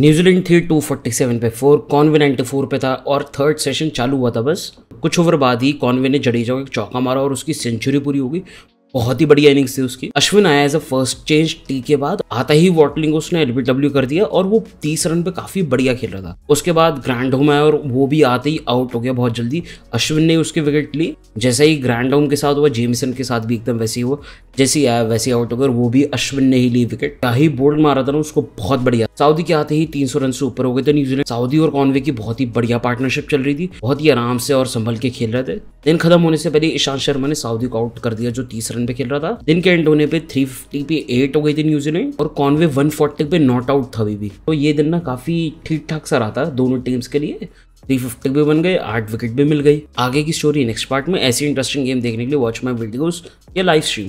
New Zealand थी 247 पे four Conway 94 पे था और थर्ड सेशन चालू हुआ था बस कुछ ओवर बाद ही कॉन्वे ने जडेजा को चौका मारा और उसकी सेंचुरी पूरी हो गई बहुत ही बढ़िया इनिंग्स थी उसकी अश्विन आया as a first change tea के बाद आता ही वॉटलिंग उसने एलबीडब्ल्यू कर दिया और वो तीस रन पे काफी बढ़िया खेल रहा था उसके बाद ग्रैंड होम आया और वो भी आते ही आउट हो गया बहुत जल्दी अश्विन ने उसकी विकेट ली जैसे ही ग्रैंड होम के साथ हुआ जेमिसन के साथ भी एकदम वैसे ही हुआ जैसे ही आया वैसे आउट हो गया वो भी अश्विन ने ही ली विकेट क्या ही बोल्ड मारा था ना उसको बहुत बढ़िया साउदी के आते ही तीन सौ रन से ऊपर हो गए थे न्यूजीलैंड साउदी और कॉन्वे की बहुत ही बढ़िया पार्टनरशिप चल रही थी बहुत ही आराम से और संभल के खेल रहे थे दिन खत्म होने से पहले ईशांत शर्मा ने साउदी को आउट कर दिया जो तीस रन पे खेल रहा था दिन के एंड होने पे थ्री फिफ्टी पे एट हो गई थी न्यूजीलैंड और कॉनवे वन फोर्टी पे नॉट आउट था अभी भी तो ये दिन ना काफी ठीक ठाक सा रहा था दोनों टीम्स के लिए थ्री फिफ्टी भी बन गए आठ विकेट भी मिल गई आगे की स्टोरी नेक्स्ट पार्ट में ऐसी इंटरेस्टिंग गेम देखने के लिए वॉच माई वीडियोज या लाइव स्ट्रीम